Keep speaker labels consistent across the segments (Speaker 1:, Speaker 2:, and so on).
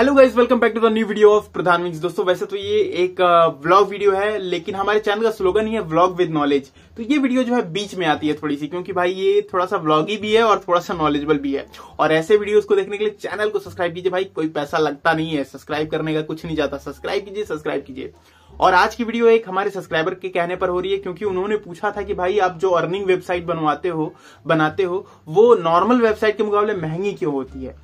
Speaker 1: hello guys welcome back to the new video of Pradhan wings दोस्तों वैसे तो ये एक व्लॉग वीडियो है लेकिन हमारे चैनल का स्लोगन ही है व्लॉग विद नॉलेज तो ये वीडियो जो है बीच में आती है थोड़ी सी क्योंकि भाई ये थोड़ा सा व्लॉगी भी है और थोड़ा सा नॉलेजेबल भी है और ऐसे वीडियोस को देखने के लिए चैनल को सब्सक्राइब कीजिए भाई कोई पैसा लगता नहीं है सब्सक्राइब करने का कुछ नहीं जाता सब्सक्राइब कीजिए सब्सक्राइब कीजिए और आज की वीडियो एक हमारे सब्सक्राइबर के कहने पर हो रही है क्योंकि उन्होंने पूछा था कि भाई आप जो अर्निंग वेबसाइट बनवाते हो बनाते हो वो नॉर्मल वेबसाइट के मुकाबले महंगी क्यों होती है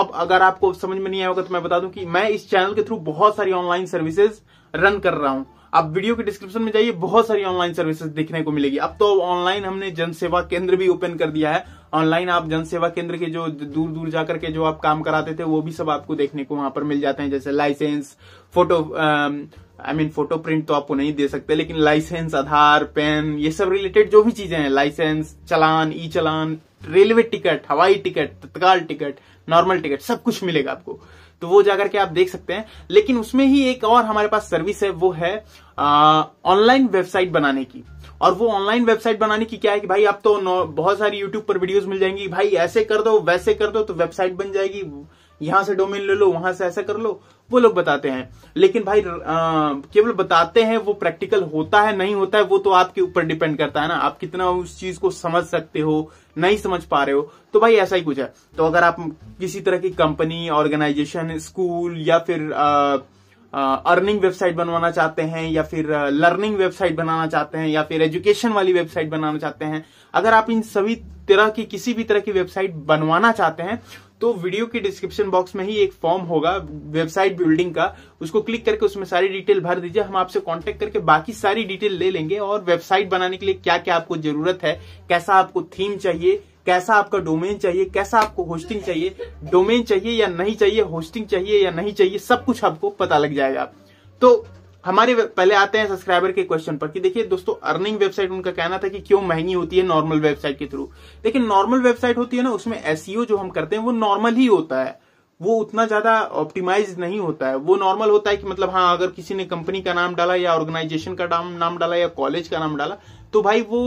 Speaker 1: अब अगर आपको समझ में नहीं आया होगा तो मैं बता दूं कि मैं इस चैनल के थ्रू बहुत सारी ऑनलाइन सर्विसेज रन कर रहा हूं आप वीडियो के डिस्क्रिप्शन में जाइए बहुत सारी ऑनलाइन सर्विसेज देखने को मिलेगी अब तो ऑनलाइन हमने जनसेवा केंद्र भी ओपन कर दिया है ऑनलाइन आप जनसेवा केंद्र के जो दूर दूर जाकर के जो आप काम कराते थे वो भी सब आपको देखने को वहां पर मिल जाते हैं जैसे license photo I I mean mean, photo print तो आपको नहीं दे सकते लेकिन लाइसेंस आधार पेन ये सब रिलेटेड जो भी चीजें हैं license challan e challan railway ticket हवाई ticket Tatkal ticket normal ticket सब कुछ मिलेगा आपको तो वो जाकर के आप देख सकते हैं लेकिन उसमें ही एक और हमारे पास सर्विस है वो है ऑनलाइन वेबसाइट बनाने की और वो ऑनलाइन वेबसाइट बनाने की क्या है कि भाई आप तो बहुत सारी यूट्यूब पर वीडियोस मिल जाएंगी भाई ऐसे कर दो वैसे कर दो तो वेबसाइट बन जाएगी यहां से डोमेन ले लो वहां से ऐसा कर लो वो लोग बताते हैं लेकिन भाई केवल बताते हैं वो प्रैक्टिकल होता है नहीं होता है वो तो आपके ऊपर डिपेंड करता है ना आप कितना उस चीज को समझ सकते हो नहीं समझ पा रहे हो तो भाई ऐसा ही कुछ है तो अगर आप किसी तरह की कंपनी ऑर्गेनाइजेशन स्कूल या फिर आ, अर्निंग वेबसाइट बनवाना चाहते हैं या फिर लर्निंग वेबसाइट बनाना चाहते हैं या फिर एजुकेशन वाली वेबसाइट बनाना चाहते हैं अगर आप इन सभी तरह की किसी भी तरह की वेबसाइट बनवाना चाहते हैं तो वीडियो के डिस्क्रिप्शन बॉक्स में ही एक फॉर्म होगा वेबसाइट बिल्डिंग का उसको क्लिक करके उसमें सारी डिटेल भर दीजिए हम आपसे कॉन्टेक्ट करके बाकी सारी डिटेल ले लेंगे और वेबसाइट बनाने के लिए क्या क्या आपको जरूरत है कैसा आपको थीम चाहिए कैसा आपका डोमेन चाहिए कैसा आपको होस्टिंग चाहिए डोमेन चाहिए या नहीं चाहिए होस्टिंग चाहिए या नहीं चाहिए सब कुछ आपको पता लग जाएगा तो हमारे पहले आते हैं सब्सक्राइबर के क्वेश्चन पर कि देखिए दोस्तों अर्निंग वेबसाइट उनका कहना था कि क्यों महंगी होती है नॉर्मल वेबसाइट के थ्रू लेकिन नॉर्मल वेबसाइट होती है ना उसमें एसईओ e जो हम करते हैं वो नॉर्मल ही होता है वो उतना ज्यादा ऑप्टिमाइज नहीं होता है वो नॉर्मल होता है कि मतलब हाँ अगर किसी ने कंपनी का नाम डाला या ऑर्गेनाइजेशन का नाम नाम डाला या कॉलेज का नाम डाला तो भाई वो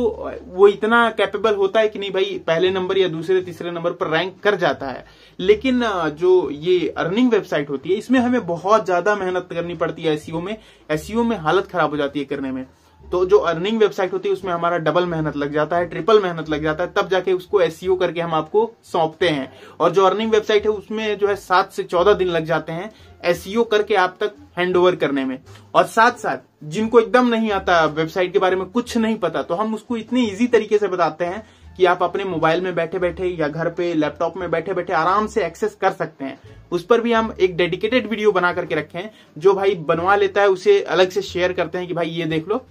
Speaker 1: वो इतना कैपेबल होता है कि नहीं भाई पहले नंबर या दूसरे तीसरे नंबर पर रैंक कर जाता है लेकिन जो ये अर्निंग वेबसाइट होती है इसमें हमें बहुत ज्यादा मेहनत करनी पड़ती है एसईओ e में एसईओ e में हालत खराब हो जाती है करने में तो जो अर्निंग वेबसाइट होती है उसमें हमारा डबल मेहनत लग जाता है ट्रिपल मेहनत लग जाता है तब जाके उसको एसईओ e करके हम आपको सौंपते हैं और जो अर्निंग वेबसाइट है उसमें जो है सात से चौदह दिन लग जाते हैं एसईओ करके आप तक हैंड ओवर करने में और साथ साथ जिनको एकदम नहीं आता वेबसाइट के बारे में कुछ नहीं पता तो हम उसको इतनी इजी तरीके से बताते हैं कि आप अपने मोबाइल में बैठे बैठे या घर पे लैपटॉप में बैठे बैठे आराम से एक्सेस कर सकते हैं उस पर भी हम एक डेडिकेटेड वीडियो बना करके रखे हैं जो भाई बनवा लेता है उसे अलग से शेयर करते हैं कि भाई ये देख लो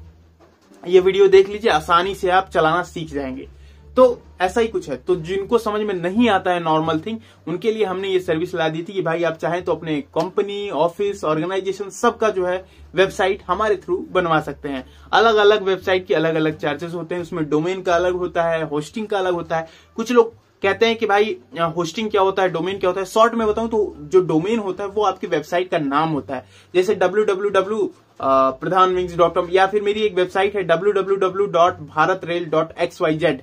Speaker 1: ये वीडियो देख लीजिए आसानी से आप चलाना सीख जाएंगे तो ऐसा ही कुछ है तो जिनको समझ में नहीं आता है नॉर्मल थिंग उनके लिए हमने ये सर्विस ला दी थी कि भाई आप चाहें तो अपने कंपनी ऑफिस ऑर्गेनाइजेशन सबका जो है वेबसाइट हमारे थ्रू बनवा सकते हैं अलग अलग वेबसाइट के अलग अलग चार्जेस होते हैं उसमें डोमेन का अलग होता है होस्टिंग का अलग होता है कुछ लोग कहते हैं कि भाई होस्टिंग क्या होता है डोमेन क्या होता है शॉर्ट में बताऊं तो जो डोमेन होता है वो आपकी वेबसाइट का नाम होता है जैसे W W W Pradhan wings dot com या फिर मेरी एक वेबसाइट है W W W dot Bharat rail dot X Y Z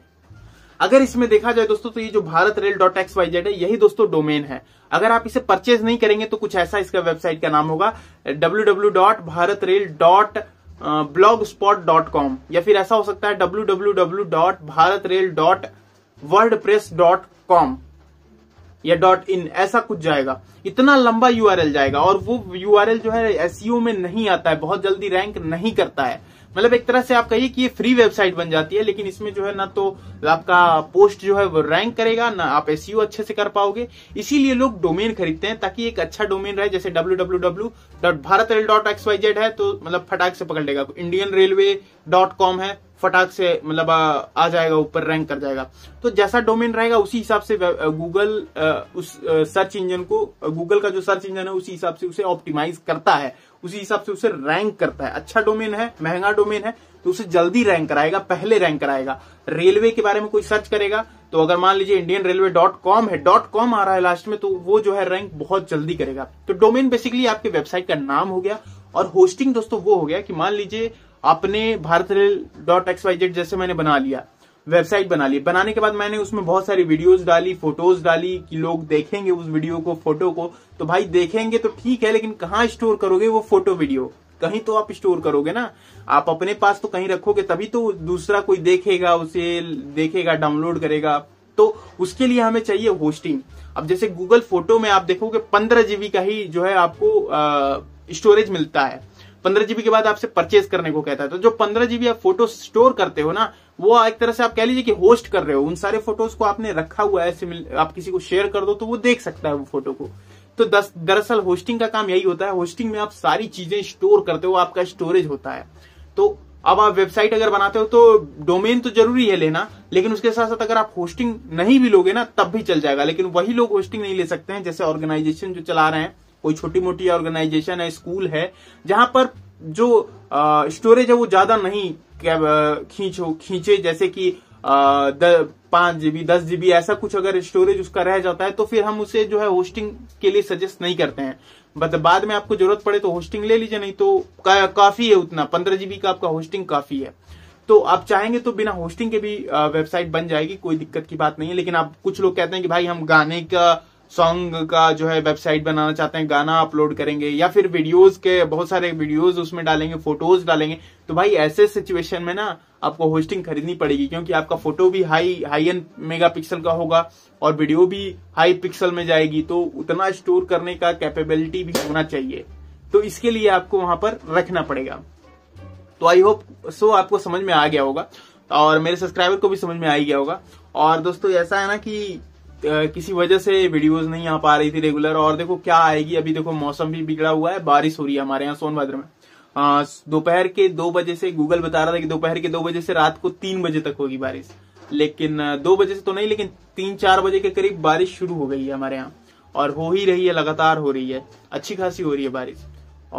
Speaker 1: अगर इसमें देखा जाए दोस्तों तो ये जो Bharat rail dot X Y Z है यही दोस्तों डोमेन है अगर आप इसे परचेज नहीं करेंगे तो कुछ ऐसा इसका वेबसाइट का नाम होगा W W dot Bharat rail dot blog spot dot com या फिर ऐसा हो सकता है W W W dot Bharat rail dot world press dot com या डॉट इन ऐसा कुछ जाएगा इतना लंबा एल जाएगा और वो एल जो है एसईओ e में नहीं आता है बहुत जल्दी रैंक नहीं करता है मतलब एक तरह से आप कहिए कि ये फ्री वेबसाइट बन जाती है लेकिन इसमें जो है ना तो आपका पोस्ट जो है वो रैंक करेगा ना आप एस e अच्छे से कर पाओगे इसीलिए लोग डोमेन खरीदते हैं ताकि एक अच्छा डोमेन रहे जैसे डब्ल्यू है तो मतलब फटाक से पकड़ लेगा इंडियन रेलवे डॉट कॉम है फटाक से मतलब आ जाएगा ऊपर रैंक कर जाएगा तो जैसा डोमेन रहेगा उसी हिसाब से गूगल उस सर्च इंजन को गूगल का जो सर्च इंजन है उसी हिसाब से उसे ऑप्टिमाइज करता है उसी हिसाब से उसे रैंक करता है अच्छा डोमेन है महंगा डोमेन है तो उसे जल्दी रैंक कराएगा पहले रैंक कराएगा रेलवे के बारे में कोई सर्च करेगा तो अगर मान लीजिए इंडियन रेलवे डॉट कॉम है डॉट कॉम आ रहा है लास्ट में तो वो जो है रैंक बहुत जल्दी करेगा तो डोमेन बेसिकली आपके वेबसाइट का नाम हो गया और होस्टिंग दोस्तों वो हो गया कि मान लीजिए आपने Bharat rail dot X Y Z जैसे मैंने बना लिया वेबसाइट बना ली बनाने के बाद मैंने उसमें बहुत सारी वीडियोस डाली फोटोज डाली कि लोग देखेंगे उस वीडियो को फोटो को तो भाई देखेंगे तो ठीक है लेकिन कहाँ स्टोर करोगे वो फोटो वीडियो कहीं तो आप स्टोर करोगे ना आप अपने पास तो कहीं रखोगे तभी तो दूसरा कोई देखेगा उसे देखेगा डाउनलोड करेगा तो उसके लिए हमें चाहिए होस्टिंग अब जैसे गूगल फोटो में आप देखोगे पंद्रह जीबी का ही जो है आपको स्टोरेज मिलता है पंद्रह जीबी के बाद आपसे परचेज करने को कहता है तो जो पंद्रह जीबी आप फोटो स्टोर करते हो ना वो एक तरह से आप कह लीजिए कि होस्ट कर रहे हो उन सारे फोटोज को आपने रखा हुआ है आप किसी को शेयर कर दो तो वो देख सकता है वो फोटो को तो दरअसल होस्टिंग का काम यही होता है होस्टिंग में आप सारी चीजें स्टोर करते हो आपका स्टोरेज होता है तो अब आप वेबसाइट अगर बनाते हो तो डोमेन तो जरूरी है लेना लेकिन उसके साथ साथ अगर आप होस्टिंग नहीं भी लोगे ना तब भी चल जाएगा लेकिन वही लोग होस्टिंग नहीं ले सकते हैं जैसे ऑर्गेनाइजेशन जो चला रहे हैं कोई छोटी मोटी ऑर्गेनाइजेशन है स्कूल है जहां पर जो स्टोरेज है वो ज्यादा नहीं खींच खींचे जैसे कि पांच जीबी दस जीबी ऐसा कुछ अगर स्टोरेज उसका रह जाता है तो फिर हम उसे जो है होस्टिंग के लिए सजेस्ट नहीं करते हैं बट बाद में आपको जरूरत पड़े तो होस्टिंग ले लीजिए नहीं तो का, काफी है उतना पंद्रह जीबी का आपका होस्टिंग काफी है तो आप चाहेंगे तो बिना होस्टिंग के भी वेबसाइट बन जाएगी कोई दिक्कत की बात नहीं है लेकिन आप कुछ लोग कहते हैं कि भाई हम गाने का सॉन्ग का जो है वेबसाइट बनाना चाहते हैं गाना अपलोड करेंगे या फिर वीडियोस के बहुत सारे वीडियोस उसमें डालेंगे फोटोज डालेंगे तो भाई ऐसे सिचुएशन में ना आपको होस्टिंग खरीदनी पड़ेगी क्योंकि आपका फोटो भी high high and mega pixel का होगा और वीडियो भी हाई पिक्सल में जाएगी तो उतना स्टोर करने का कैपेबिलिटी भी होना चाहिए तो इसके लिए आपको वहां पर रखना पड़ेगा तो आई होप सो आपको समझ में आ गया होगा और मेरे सब्सक्राइबर को भी समझ में आ गया होगा और दोस्तों ऐसा है ना कि किसी वजह से वीडियोस नहीं आ पा रही थी रेगुलर और देखो क्या आएगी अभी देखो मौसम भी बिगड़ा हुआ है बारिश हो रही है हमारे यहाँ सोनभद्र में दोपहर के दो बजे से गूगल बता रहा था कि दोपहर के दो बजे से रात को तीन बजे तक होगी बारिश लेकिन दो बजे से तो नहीं लेकिन तीन चार बजे के करीब बारिश शुरू हो गई है हमारे यहाँ और हो ही रही है लगातार हो रही है अच्छी खासी हो रही है बारिश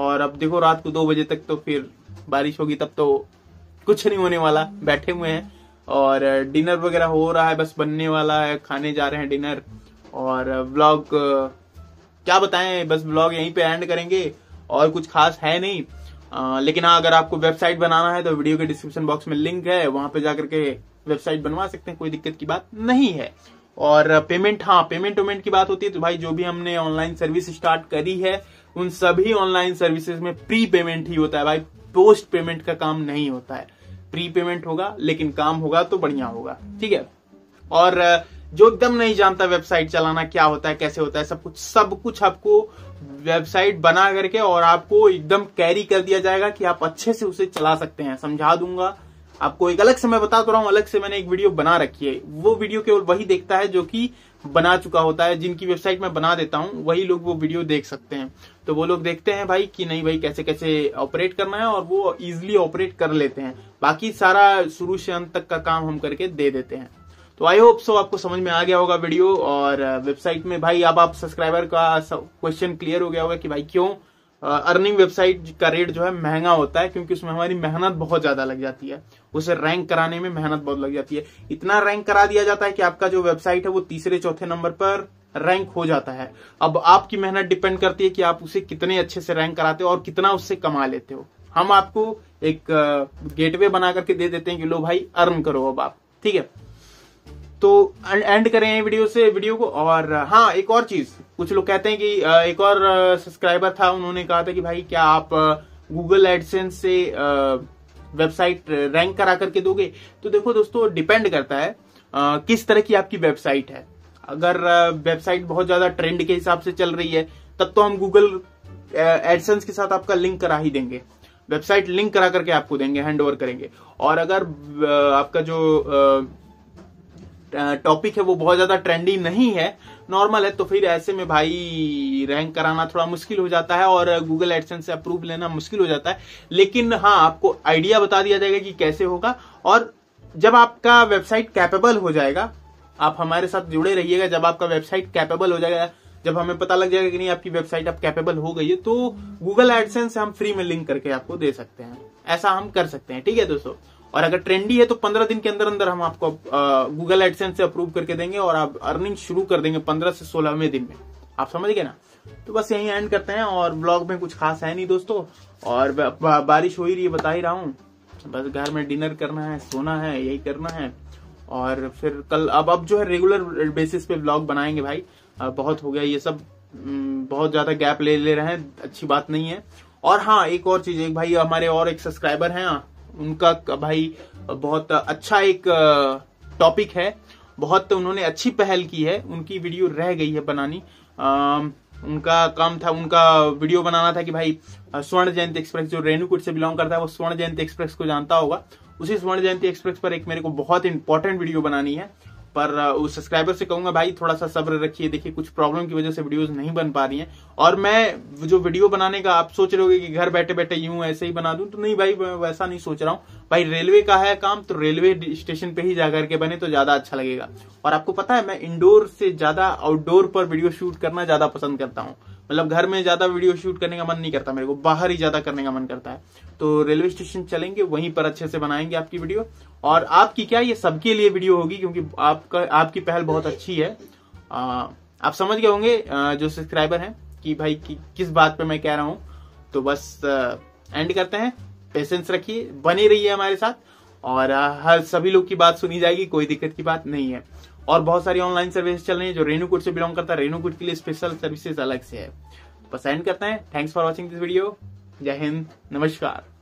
Speaker 1: और अब देखो रात को दो बजे तक तो फिर बारिश होगी तब तो कुछ नहीं होने वाला बैठे हुए हैं और डिनर वगैरह हो रहा है बस बनने वाला है खाने जा रहे हैं डिनर और ब्लॉग क्या बताएं बस ब्लॉग यहीं पे एंड करेंगे और कुछ खास है नहीं आ, लेकिन हाँ अगर आपको वेबसाइट बनाना है तो वीडियो के डिस्क्रिप्शन बॉक्स में लिंक है वहां पे जाकर के वेबसाइट बनवा सकते हैं कोई दिक्कत की बात नहीं है और पेमेंट हाँ पेमेंट वेमेंट की बात होती है तो भाई जो भी हमने ऑनलाइन सर्विस स्टार्ट करी है उन सभी ऑनलाइन सर्विसेज में प्री पेमेंट ही होता है भाई पोस्ट पेमेंट का काम नहीं होता है प्री पेमेंट होगा लेकिन काम होगा तो बढ़िया होगा ठीक है और जो एकदम नहीं जानता वेबसाइट चलाना क्या होता है कैसे होता है सब कुछ सब कुछ आपको वेबसाइट बना करके और आपको एकदम कैरी कर दिया जाएगा कि आप अच्छे से उसे चला सकते हैं समझा दूंगा आपको एक अलग से मैं बता तो रहा हूँ अलग से मैंने एक वीडियो बना रखी है वो वीडियो केवल वही देखता है जो कि बना चुका होता है जिनकी वेबसाइट में बना देता हूँ वही लोग वो वीडियो देख सकते हैं तो वो लोग देखते हैं भाई कि नहीं भाई कैसे कैसे ऑपरेट करना है और वो इजिली ऑपरेट कर लेते हैं बाकी सारा शुरू से अंत तक का काम हम करके दे देते हैं तो आई होप सो आपको समझ में आ गया होगा वीडियो और वेबसाइट में भाई अब आप सब्सक्राइबर का क्वेश्चन क्लियर हो गया होगा कि भाई क्यों अर्निंग वेबसाइट का रेट जो है महंगा होता है क्योंकि उसमें हमारी मेहनत बहुत ज्यादा लग जाती है उसे रैंक कराने में मेहनत बहुत लग जाती है इतना रैंक करा दिया जाता है कि आपका जो वेबसाइट है वो तीसरे चौथे नंबर पर रैंक हो जाता है अब आपकी मेहनत डिपेंड करती है कि आप उसे कितने अच्छे से रैंक कराते हो और कितना उससे कमा लेते हो हम आपको एक गेटवे बना करके दे देते हैं कि लो भाई अर्न करो अब आप ठीक है तो एंड करें वीडियो से वीडियो को और हाँ एक और चीज कुछ लोग कहते हैं कि एक और सब्सक्राइबर था उन्होंने कहा था कि भाई क्या आप गूगल एडसेंस से वेबसाइट रैंक करा करके दोगे तो देखो दोस्तों डिपेंड करता है किस तरह की आपकी वेबसाइट है अगर वेबसाइट बहुत ज्यादा ट्रेंड के हिसाब से चल रही है तब तो हम गूगल एडसेंस के साथ आपका लिंक करा ही देंगे वेबसाइट लिंक करा करके आपको देंगे हैंड ओवर करेंगे और अगर आपका जो टॉपिक है वो बहुत ज्यादा ट्रेंडी नहीं है नॉर्मल है तो फिर ऐसे में भाई रैंक कराना थोड़ा मुश्किल हो जाता है और गूगल एडसन से अप्रूव लेना मुश्किल हो जाता है लेकिन हाँ आपको आइडिया बता दिया जाएगा कि कैसे होगा और जब आपका वेबसाइट कैपेबल हो जाएगा आप हमारे साथ जुड़े रहिएगा जब आपका वेबसाइट कैपेबल हो जाएगा जब हमें पता लग जाएगा कि नहीं आपकी वेबसाइट अब कैपेबल हो गई है तो गूगल एडसेंस हम फ्री में लिंक करके आपको दे सकते हैं ऐसा हम कर सकते हैं ठीक है दोस्तों और अगर ट्रेंडी है तो पंद्रह दिन के अंदर अंदर हम आपको गूगल एडसेंस से अप्रूव करके देंगे और आप अर्निंग शुरू कर देंगे पंद्रह से सोलहवें दिन में आप समझ गए ना तो बस यही एंड करते हैं और ब्लॉग में कुछ खास है नहीं दोस्तों और बारिश हो ही रही है बता ही रहा हूँ बस घर में डिनर करना है सोना है यही करना है और फिर कल अब अब जो है रेगुलर बेसिस पे ब्लॉग बनाएंगे भाई बहुत हो गया ये सब बहुत ज्यादा गैप ले ले रहे हैं अच्छी बात नहीं है और हाँ एक और चीज एक भाई हमारे और एक सब्सक्राइबर हैं उनका भाई बहुत अच्छा एक टॉपिक है बहुत उन्होंने अच्छी पहल की है उनकी वीडियो रह गई है बनानी आ, उनका काम था उनका वीडियो बनाना था कि भाई स्वर्ण जयंती एक्सप्रेस जो रेणुकूट से बिलोंग करता है वो स्वर्ण जयंती एक्सप्रेस को जानता होगा उसी स्वर्ण जयंती एक्सप्रेस पर एक मेरे को बहुत इंपॉर्टेंट वीडियो बनानी है पर उस सब्सक्राइबर से कहूंगा भाई थोड़ा सा सब्र रखिए देखिए कुछ प्रॉब्लम की वजह से वीडियोस नहीं बन पा रही हैं और मैं जो वीडियो बनाने का आप सोच रहे होगे कि घर बैठे बैठे यूं ऐसे ही बना दूं तो नहीं भाई मैं वैसा नहीं सोच रहा हूं भाई रेलवे का है काम तो रेलवे स्टेशन पे ही जाकर के बने तो ज्यादा अच्छा लगेगा और आपको पता है मैं इंडोर से ज्यादा आउटडोर पर वीडियो शूट करना ज्यादा पसंद करता हूँ मतलब घर में ज्यादा वीडियो शूट करने का मन नहीं करता मेरे को बाहर ही ज्यादा करने का मन करता है तो रेलवे स्टेशन चलेंगे वहीं पर अच्छे से बनाएंगे आपकी वीडियो और आपकी क्या ये सबके लिए वीडियो होगी क्योंकि आपका आपकी पहल बहुत अच्छी है आ, आप समझ गए होंगे जो सब्सक्राइबर हैं कि भाई कि, किस बात पे मैं कह रहा हूँ तो बस आ, एंड करते हैं पेशेंस रखिए बने रहिए हमारे साथ और आ, हर सभी लोग की बात सुनी जाएगी कोई दिक्कत की बात नहीं है और बहुत सारी ऑनलाइन सर्विस चल रही है जो रेनूकूट से बिलोंग करता है रेनूकूट के लिए स्पेशल सर्विसेज अलग से है पसंद करते हैं thanks for watching this video Jai Hind नमस्कार